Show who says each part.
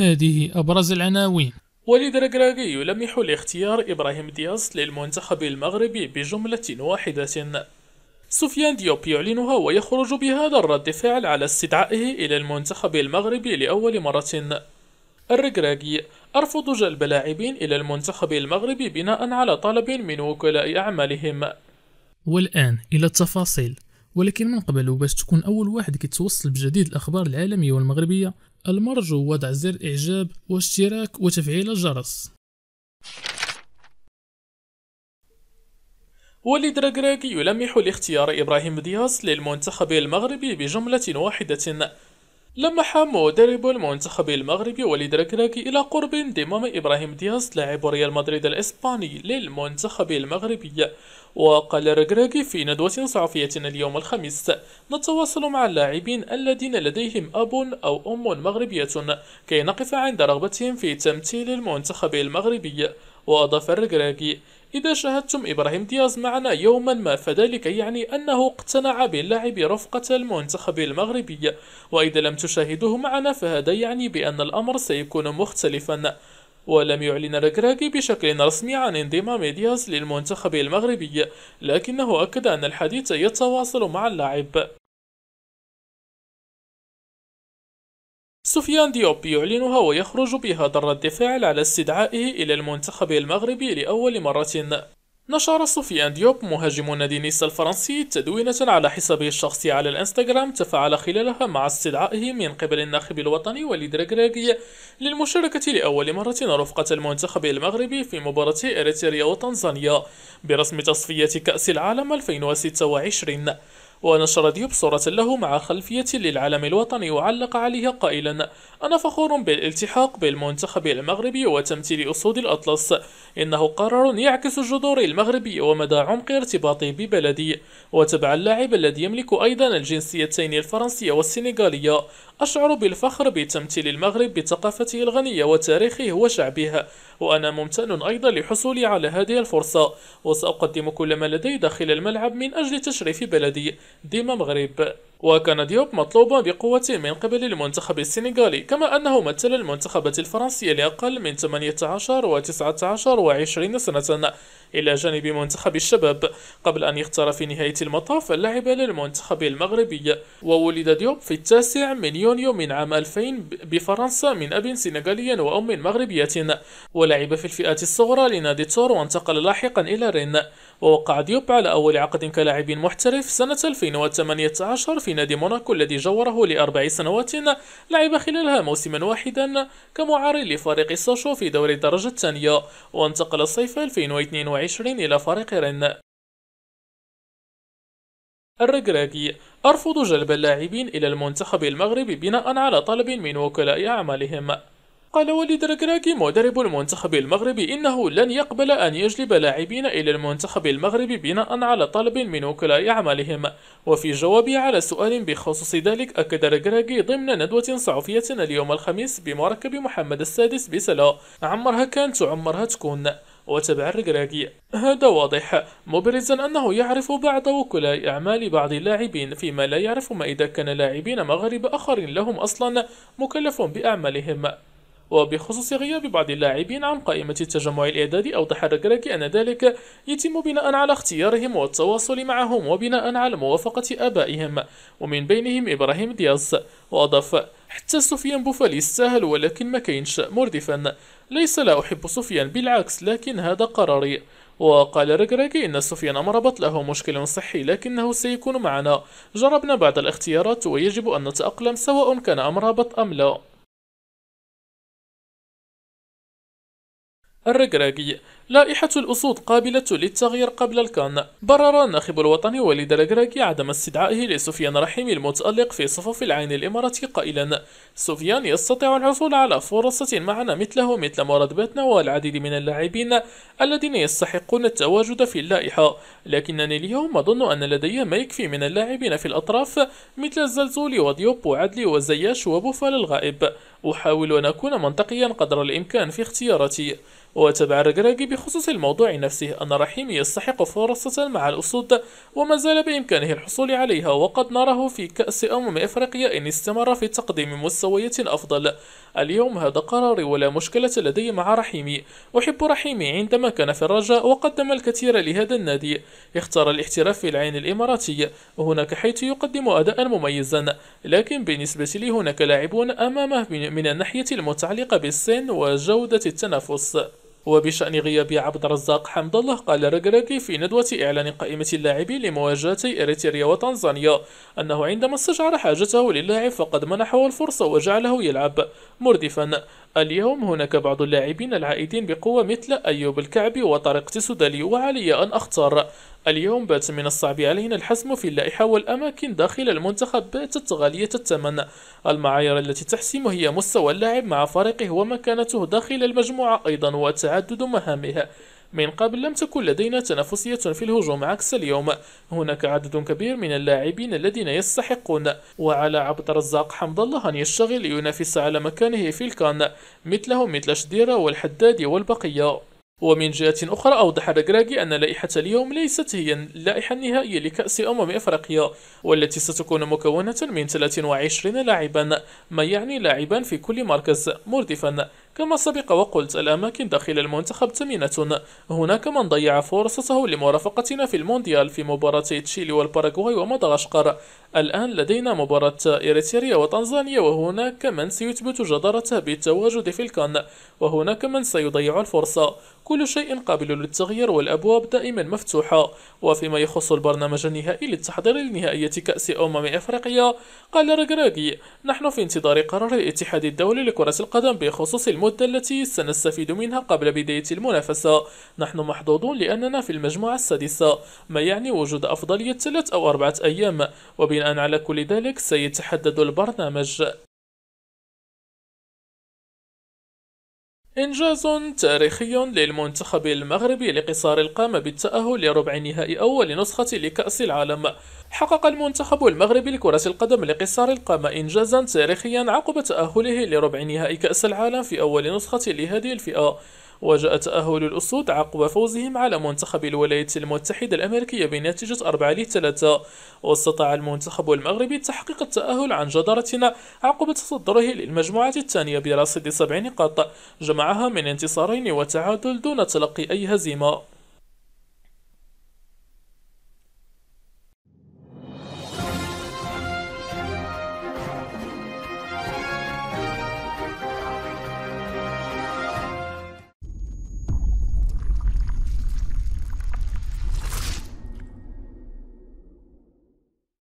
Speaker 1: هذه أبرز العناوين وليد ركراكي يلمح لاختيار إبراهيم دياز للمنتخب المغربي بجملة واحدة سفيان ديوب يعلنها ويخرج بهذا الرد فعل على استدعائه إلى المنتخب المغربي لأول مرة الركراكي أرفض جلب لاعبين إلى المنتخب المغربي بناء على طلب من وكلاء أعمالهم والآن إلى التفاصيل ولكن من قبل باش تكون أول واحد كيتوصل بجديد الأخبار العالمية والمغربية المرجو وضع زر إعجاب واشتراك وتفعيل الجرس وليد راكي يلمح لاختيار إبراهيم دياس للمنتخب المغربي بجملة واحدة لمح مدرب المنتخب المغربي وليد ركراكي إلى قرب انضمام إبراهيم دياز لاعب ريال مدريد الإسباني للمنتخب المغربي وقال ركراكي في ندوة صحفية اليوم الخميس نتواصل مع اللاعبين الذين لديهم أب أو أم مغربية كي نقف عند رغبتهم في تمثيل المنتخب المغربي وأضاف ركراكي إذا شاهدتم إبراهيم دياز معنا يوما ما فذلك يعني أنه اقتنع باللعب رفقة المنتخب المغربي وإذا لم تشاهدوه معنا فهذا يعني بأن الأمر سيكون مختلفا ولم يعلن ركراكي بشكل رسمي عن انضمام دياز للمنتخب المغربي لكنه أكد أن الحديث يتواصل مع اللاعب سفيان ديوب يعلنها ويخرج بها ضرة فعل على استدعائه إلى المنتخب المغربي لأول مرة نشر سفيان ديوب مهاجم نادي نيس الفرنسي تدوينة على حسابه الشخصي على الانستغرام تفاعل خلالها مع استدعائه من قبل الناخب الوطني وليد ركراكي للمشاركة لأول مرة رفقة المنتخب المغربي في مباراة إريتريا وتنزانيا برسم تصفية كأس العالم 2026 ونشر ديوب صورة له مع خلفية للعلم الوطني وعلق عليها قائلا أنا فخور بالالتحاق بالمنتخب المغربي وتمثيل أسود الأطلس إنه قرار يعكس الجذور المغربي ومدى عمق ارتباطه ببلدي وتبع اللاعب الذي يملك أيضا الجنسيتين الفرنسية والسنغالية أشعر بالفخر بتمثيل المغرب بثقافته الغنية وتاريخه وشعبه وأنا ممتن أيضا لحصولي على هذه الفرصة وسأقدم كل ما لدي داخل الملعب من أجل تشريف بلدي ديما مغرب وكان ديوب مطلوبا بقوة من قبل المنتخب السنغالي كما أنه مثل المنتخبات الفرنسية لأقل من 18 و19 و20 سنة إلى جانب منتخب الشباب قبل أن يختار في نهاية المطاف اللعب للمنتخب المغربي وولد ديوب في التاسع من يونيو من عام 2000 بفرنسا من أب سنغالي وأم مغربية ولعب في الفئات الصغرى لنادي تور وانتقل لاحقا إلى رين ووقع ديوب على أول عقد كلاعب محترف سنة 2018 في نادي موناكو الذي جوره لأربع سنوات لعب خلالها موسما واحدا كمعار لفريق سوشو في دوري الدرجة الثانية وانتقل صيف 2022 22 إلى فريق رن الركراكي أرفض جلب اللاعبين إلى المنتخب المغربي بناء على طلب من وكلاء أعمالهم قال وليد رجراجي مدرب المنتخب المغربي إنه لن يقبل أن يجلب لاعبين إلى المنتخب المغربي بناء على طلب من وكلاء أعمالهم وفي جوابه على سؤال بخصوص ذلك أكد رجراجي ضمن ندوة صحفية اليوم الخميس بمركب محمد السادس بسلا عمرها كانت عمرها تكون وتبع الركراكي هذا واضح مبرزا أنه يعرف بعض وكلاء أعمال بعض اللاعبين فيما لا يعرف ما إذا كان لاعبين مغرب آخرين لهم أصلا مكلف بأعمالهم وبخصوص غياب بعض اللاعبين عن قائمة التجمع الإعدادي أوضح الركراكي أن ذلك يتم بناء على اختيارهم والتواصل معهم وبناء على موافقة آبائهم ومن بينهم إبراهيم دياز وأضاف حتى سفيان بوفال يستاهل ولكن ما كاينش مردفا ليس لا أحب سفيان بالعكس لكن هذا قراري وقال ركراكي إن سفيان مربط له مشكل صحي لكنه سيكون معنا جربنا بعض الاختيارات ويجب أن نتأقلم سواء كان امرابط أم لا الركراكي لائحة الأسود قابلة للتغيير قبل الكان برر الناخب الوطني وليد الركراكي عدم استدعائه لسفيان رحيمي المتألق في صفوف العين الإماراتي قائلا سفيان يستطيع الحصول على فرصة معنا مثله مثل مراد باتنا والعديد من اللاعبين الذين يستحقون التواجد في اللائحة لكنني اليوم أظن أن لدي ما يكفي من اللاعبين في الأطراف مثل الزلزولي وديوب وعدلي وزياش وبوفال الغائب أحاول أن أكون منطقيا قدر الإمكان في اختياراتي وتابع الرجراجي بخصوص الموضوع نفسه أن رحيم يستحق فرصة مع الأسود وما زال بإمكانه الحصول عليها وقد نراه في كأس أمم إفريقيا إن استمر في تقديم مستويات أفضل اليوم هذا قراري ولا مشكلة لدي مع رحيمي أحب رحيمي عندما كان في الرجاء وقدم الكثير لهذا النادي اختار الاحتراف في العين الإماراتي هناك حيث يقدم أداء مميزا لكن بالنسبة لي هناك لاعبون أمامه من الناحية المتعلقة بالسن وجودة التنافس وبشأن غياب عبد الرزاق حمد الله قال رجراكي في ندوة إعلان قائمة اللاعبين لمواجهتي إريتريا وتنزانيا أنه عندما استشعر حاجته للاعب فقد منحه الفرصة وجعله يلعب مردفا اليوم هناك بعض اللاعبين العائدين بقوة مثل أيوب الكعبي وطارق تسودالي وعلي أن أختار اليوم بات من الصعب علينا الحسم في اللائحة والأماكن داخل المنتخب باتت غالية الثمن المعايير التي تحسم هي مستوى اللاعب مع فريقه ومكانته داخل المجموعة أيضا وتعدد مهامه من قبل لم تكن لدينا تنافسية في الهجوم عكس اليوم هناك عدد كبير من اللاعبين الذين يستحقون وعلى عبد الرزاق حمد الله أن يشتغل لينافس على مكانه في الكان مثله مثل شديرة والحداد والبقية ومن جهة أخرى أوضح الركراكي أن لائحة اليوم ليست هي اللائحة النهائية لكأس أمم إفريقيا والتي ستكون مكونة من 23 لاعبا ما يعني لاعبا في كل مركز مردفا كما سبق وقلت الأماكن داخل المنتخب ثمينة هناك من ضيع فرصته لمرافقتنا في المونديال في مباراتي تشيلي والباراغواي ومدغشقر الآن لدينا مباراة إريتريا وتنزانيا وهناك من سيثبت جدارته بالتواجد في الكان وهناك من سيضيع الفرصة كل شيء قابل للتغيير والأبواب دائما مفتوحة وفيما يخص البرنامج النهائي للتحضير لنهائية كأس أمم أفريقيا قال رجراجي نحن في انتظار قرار الاتحاد الدولي لكرة القدم بخصوص المدينة. المدة التي سنستفيد منها قبل بداية المنافسة نحن محظوظون لأننا في المجموعة السادسة ما يعني وجود أفضلية ثلاث أو أربعة أيام وبناء على كل ذلك سيتحدد البرنامج إنجاز تاريخي للمنتخب المغربي لقصار القامة بالتأهل لربع نهائي أول نسخة لكأس العالم حقق المنتخب المغربي لكرة القدم لقصار القامة إنجازا تاريخيا عقب تأهله لربع نهائي كأس العالم في أول نسخة لهذه الفئة وجاء تأهل الأسود عقب فوزهم على منتخب الولايات المتحدة الأمريكية بنتيجة 4 3 واستطاع المنتخب المغربي تحقيق التأهل عن جدارتنا عقب تصدره للمجموعة الثانية برصيد سبع نقاط جمعها من انتصارين وتعادل دون تلقي أي هزيمة